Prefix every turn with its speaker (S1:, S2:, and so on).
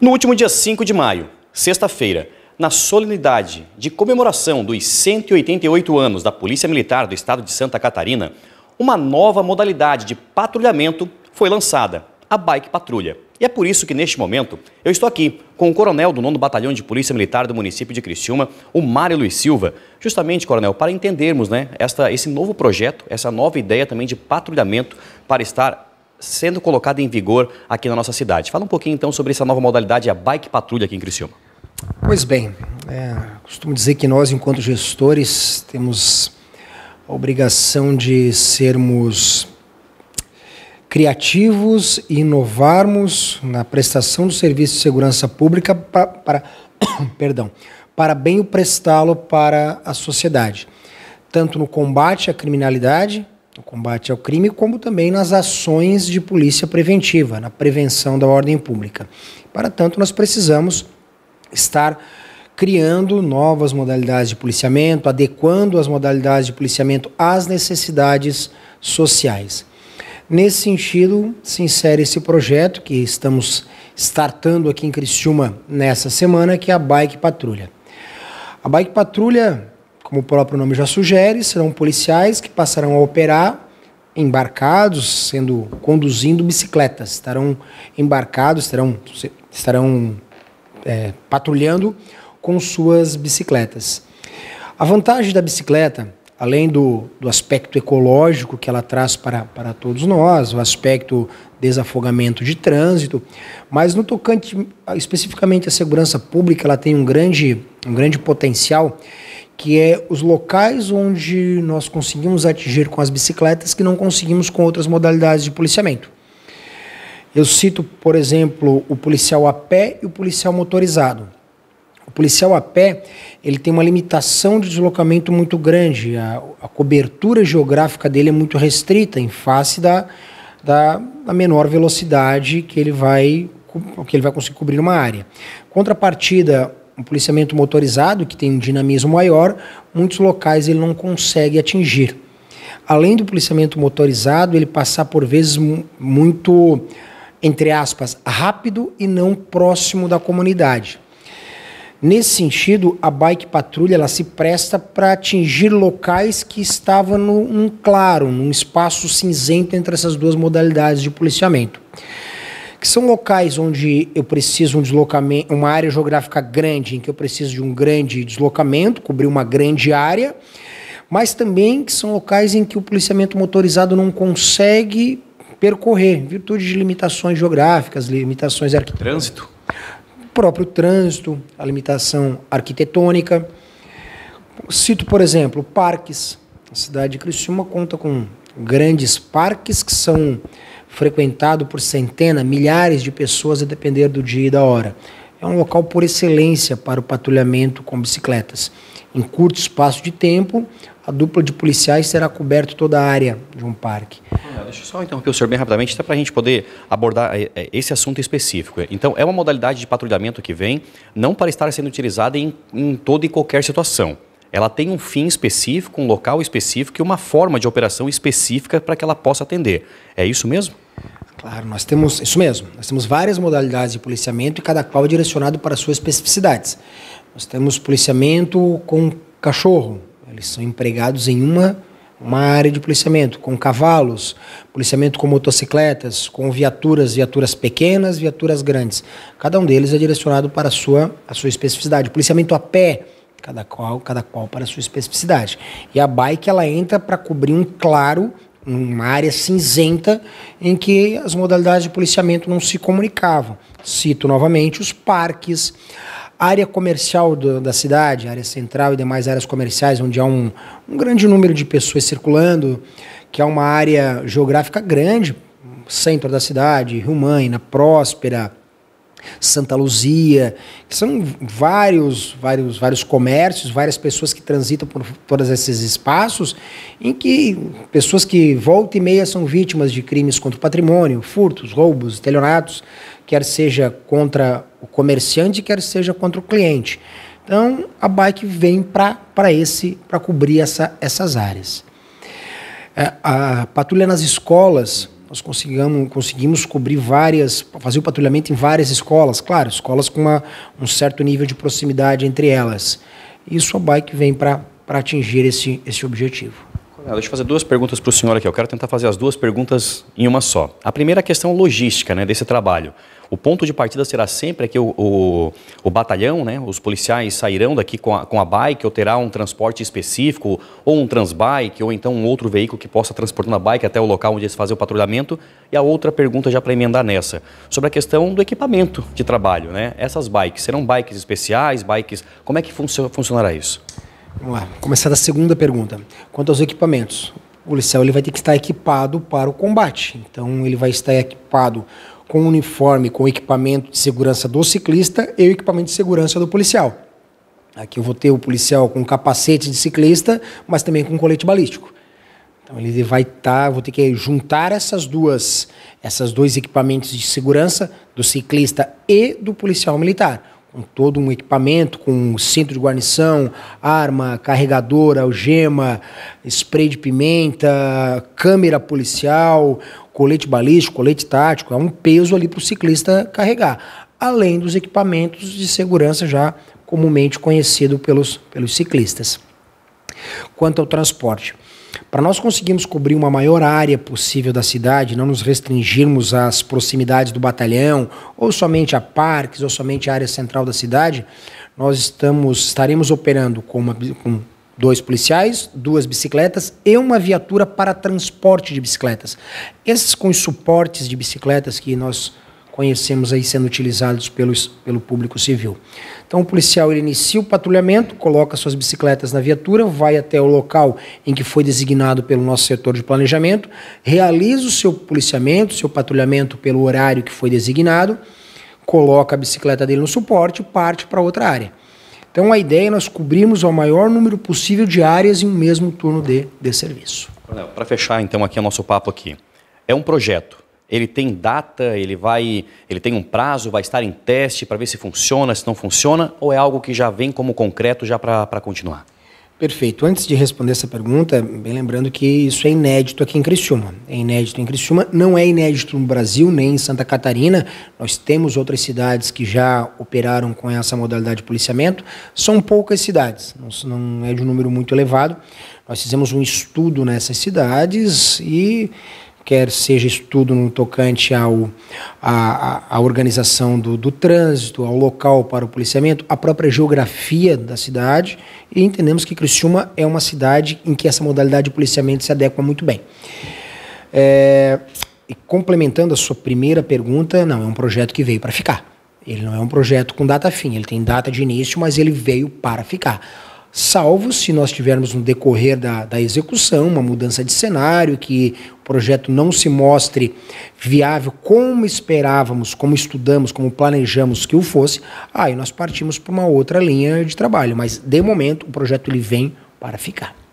S1: No último dia 5 de maio, sexta-feira, na solenidade de comemoração dos 188 anos da Polícia Militar do Estado de Santa Catarina, uma nova modalidade de patrulhamento foi lançada, a Bike Patrulha. E é por isso que, neste momento, eu estou aqui com o coronel do 9 Batalhão de Polícia Militar do município de Criciúma, o Mário Luiz Silva, justamente, coronel, para entendermos né, esta, esse novo projeto, essa nova ideia também de patrulhamento para estar sendo colocada em vigor aqui na nossa cidade. Fala um pouquinho então sobre essa nova modalidade, a Bike Patrulha aqui em Criciúma.
S2: Pois bem, é, costumo dizer que nós, enquanto gestores, temos a obrigação de sermos criativos e inovarmos na prestação do serviço de segurança pública para, para perdão, para bem o prestá-lo para a sociedade, tanto no combate à criminalidade, no combate ao crime, como também nas ações de polícia preventiva, na prevenção da ordem pública. Para tanto, nós precisamos estar criando novas modalidades de policiamento, adequando as modalidades de policiamento às necessidades sociais. Nesse sentido, se insere esse projeto que estamos startando aqui em Criciúma nessa semana, que é a Bike Patrulha. A Bike Patrulha como o próprio nome já sugere, serão policiais que passarão a operar embarcados, sendo conduzindo bicicletas, estarão embarcados, estarão, estarão é, patrulhando com suas bicicletas. A vantagem da bicicleta, além do, do aspecto ecológico que ela traz para, para todos nós, o aspecto desafogamento de trânsito, mas no tocante especificamente à segurança pública, ela tem um grande, um grande potencial que é os locais onde nós conseguimos atingir com as bicicletas que não conseguimos com outras modalidades de policiamento. Eu cito, por exemplo, o policial a pé e o policial motorizado. O policial a pé, ele tem uma limitação de deslocamento muito grande, a, a cobertura geográfica dele é muito restrita em face da, da, da menor velocidade que ele vai que ele vai conseguir cobrir uma área. Contrapartida, um policiamento motorizado, que tem um dinamismo maior, muitos locais ele não consegue atingir. Além do policiamento motorizado, ele passar por vezes muito, entre aspas, rápido e não próximo da comunidade. Nesse sentido, a bike patrulha ela se presta para atingir locais que estavam num claro, num espaço cinzento entre essas duas modalidades de policiamento que são locais onde eu preciso um deslocamento, uma área geográfica grande, em que eu preciso de um grande deslocamento, cobrir uma grande área, mas também que são locais em que o policiamento motorizado não consegue percorrer, em virtude de limitações geográficas, limitações
S1: arquitetônicas. Trânsito?
S2: O próprio trânsito, a limitação arquitetônica. Cito, por exemplo, parques. A cidade de Criciúma conta com grandes parques que são frequentado por centenas, milhares de pessoas a depender do dia e da hora. É um local por excelência para o patrulhamento com bicicletas. Em curto espaço de tempo, a dupla de policiais será coberta toda a área de um parque. Deixa eu
S1: só interromper o senhor bem rapidamente, até para a gente poder abordar eh, eh, esse assunto específico. Então, é uma modalidade de patrulhamento que vem, não para estar sendo utilizada em, em toda e qualquer situação ela tem um fim específico, um local específico e uma forma de operação específica para que ela possa atender.
S2: É isso mesmo? Claro, nós temos isso mesmo. Nós temos várias modalidades de policiamento e cada qual é direcionado para suas especificidades. Nós temos policiamento com cachorro, eles são empregados em uma uma área de policiamento com cavalos, policiamento com motocicletas, com viaturas, viaturas pequenas, viaturas grandes. Cada um deles é direcionado para a sua, a sua especificidade. Policiamento a pé, cada qual, cada qual para a sua especificidade. E a bike ela entra para cobrir um claro, uma área cinzenta em que as modalidades de policiamento não se comunicavam. Cito novamente os parques, área comercial do, da cidade, área central e demais áreas comerciais, onde há um, um grande número de pessoas circulando, que é uma área geográfica grande, centro da cidade, Rio Mãe, na Próspera, Santa Luzia, que são vários, vários, vários comércios, várias pessoas que transitam por todos esses espaços, em que pessoas que volta e meia são vítimas de crimes contra o patrimônio, furtos, roubos, estelionatos, quer seja contra o comerciante, quer seja contra o cliente. Então a bike vem para esse, para cobrir essa, essas áreas. É, a patrulha nas escolas nós conseguimos, conseguimos cobrir várias, fazer o patrulhamento em várias escolas, claro, escolas com uma, um certo nível de proximidade entre elas. Isso a bike vem para atingir esse, esse objetivo.
S1: Ah, deixa eu fazer duas perguntas para o senhor aqui. Eu quero tentar fazer as duas perguntas em uma só. A primeira é a questão logística né, desse trabalho. O ponto de partida será sempre é que o, o, o batalhão, né, os policiais sairão daqui com a, com a, bike ou terá um transporte específico, ou um transbike, ou então um outro veículo que possa transportar a bike até o local onde eles fazem o patrulhamento. E a outra pergunta já para emendar nessa, sobre a questão do equipamento de trabalho. Né? Essas bikes, serão bikes especiais, bikes... Como é que funcionará isso?
S2: Vamos lá, começar da segunda pergunta. Quanto aos equipamentos, o policial ele vai ter que estar equipado para o combate. Então ele vai estar equipado com o uniforme, com o equipamento de segurança do ciclista e o equipamento de segurança do policial. Aqui eu vou ter o policial com capacete de ciclista, mas também com colete balístico. Então ele vai estar, tá, vou ter que juntar essas duas, essas dois equipamentos de segurança do ciclista e do policial militar um, todo um equipamento com um cinto de guarnição, arma, carregadora algema, spray de pimenta, câmera policial, colete balístico, colete tático. É um peso ali para o ciclista carregar, além dos equipamentos de segurança já comumente conhecido pelos, pelos ciclistas. Quanto ao transporte. Para nós conseguirmos cobrir uma maior área possível da cidade, não nos restringirmos às proximidades do batalhão, ou somente a parques, ou somente a área central da cidade, nós estamos estaremos operando com, uma, com dois policiais, duas bicicletas e uma viatura para transporte de bicicletas. Esses com os suportes de bicicletas que nós conhecemos aí sendo utilizados pelos, pelo público civil. Então o policial ele inicia o patrulhamento, coloca suas bicicletas na viatura, vai até o local em que foi designado pelo nosso setor de planejamento, realiza o seu policiamento, seu patrulhamento pelo horário que foi designado, coloca a bicicleta dele no suporte e parte para outra área. Então a ideia é nós cobrirmos o maior número possível de áreas em um mesmo turno de, de serviço.
S1: Para fechar então aqui o nosso papo aqui, é um projeto ele tem data, ele vai, ele tem um prazo, vai estar em teste para ver se funciona, se não funciona, ou é algo que já vem como concreto já para continuar?
S2: Perfeito. Antes de responder essa pergunta, bem lembrando que isso é inédito aqui em Criciúma. É inédito em Criciúma, não é inédito no Brasil nem em Santa Catarina. Nós temos outras cidades que já operaram com essa modalidade de policiamento. São poucas cidades, não é de um número muito elevado. Nós fizemos um estudo nessas cidades e quer seja estudo no tocante ao, à, organização do, do trânsito, ao local para o policiamento, a própria geografia da cidade, e entendemos que Criciúma é uma cidade em que essa modalidade de policiamento se adequa muito bem. É, e complementando a sua primeira pergunta, não, é um projeto que veio para ficar. Ele não é um projeto com data fim, ele tem data de início, mas ele veio para ficar salvo se nós tivermos no decorrer da, da execução uma mudança de cenário, que o projeto não se mostre viável como esperávamos, como estudamos, como planejamos que o fosse, aí nós partimos para uma outra linha de trabalho. Mas, de momento, o projeto ele vem para ficar.